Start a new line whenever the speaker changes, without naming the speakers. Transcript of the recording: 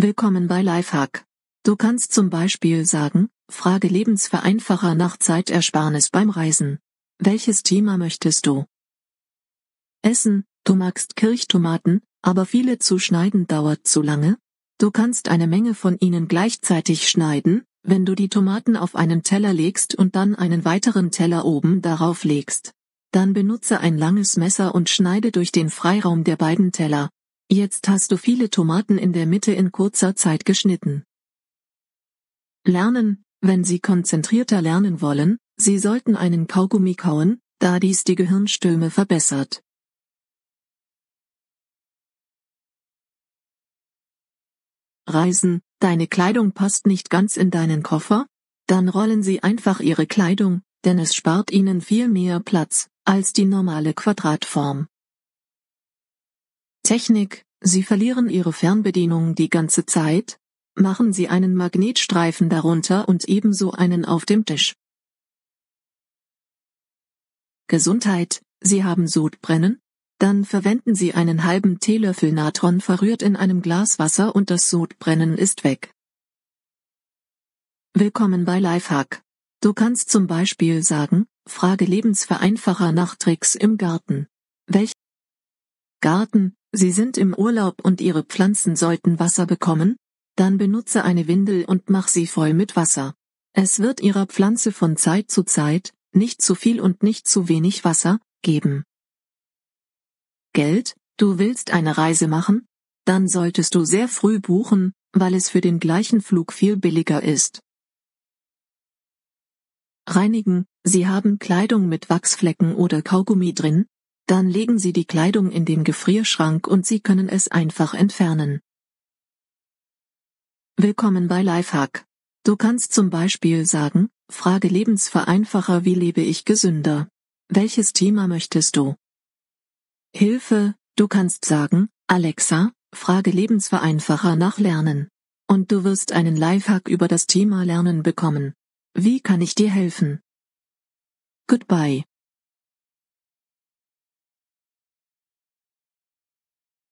Willkommen bei Lifehack. Du kannst zum Beispiel sagen,
Frage Lebensvereinfacher nach Zeitersparnis beim Reisen. Welches Thema möchtest du? Essen, du magst Kirchtomaten, aber viele zu schneiden dauert zu lange? Du kannst eine Menge von ihnen gleichzeitig schneiden, wenn du die Tomaten auf einen Teller legst und dann einen weiteren Teller oben darauf legst. Dann benutze ein langes Messer und schneide durch den Freiraum der beiden Teller. Jetzt hast du viele Tomaten in der Mitte in kurzer Zeit geschnitten. Lernen, wenn Sie konzentrierter lernen wollen, Sie sollten einen Kaugummi kauen, da dies die Gehirnstürme
verbessert. Reisen, deine Kleidung passt nicht ganz in deinen Koffer?
Dann rollen Sie einfach Ihre Kleidung, denn es spart Ihnen viel mehr Platz als die normale Quadratform. Technik, Sie verlieren Ihre Fernbedienung die ganze Zeit, machen Sie einen Magnetstreifen darunter und ebenso einen auf dem Tisch. Gesundheit, Sie haben Sodbrennen? Dann verwenden Sie einen halben Teelöffel Natron verrührt in einem Glas Wasser und das Sodbrennen ist weg. Willkommen bei Lifehack. Du kannst zum Beispiel sagen, frage Lebensvereinfacher nach Tricks im Garten. Welche Garten, Sie sind im Urlaub und Ihre Pflanzen sollten Wasser bekommen? Dann benutze eine Windel und mach sie voll mit Wasser. Es wird Ihrer Pflanze von Zeit zu Zeit, nicht zu viel und nicht zu wenig Wasser, geben. Geld, du willst eine Reise machen? Dann solltest du sehr früh buchen, weil es für den gleichen Flug viel billiger ist. Reinigen, Sie haben Kleidung mit Wachsflecken oder Kaugummi drin, dann legen Sie die Kleidung in den Gefrierschrank und Sie können es einfach entfernen. Willkommen bei Lifehack. Du kannst zum Beispiel sagen, Frage Lebensvereinfacher, wie lebe ich gesünder? Welches Thema möchtest du? Hilfe, du kannst sagen, Alexa, Frage Lebensvereinfacher nach Lernen. Und du wirst einen Lifehack über das Thema Lernen bekommen.
Wie kann ich dir helfen? Goodbye.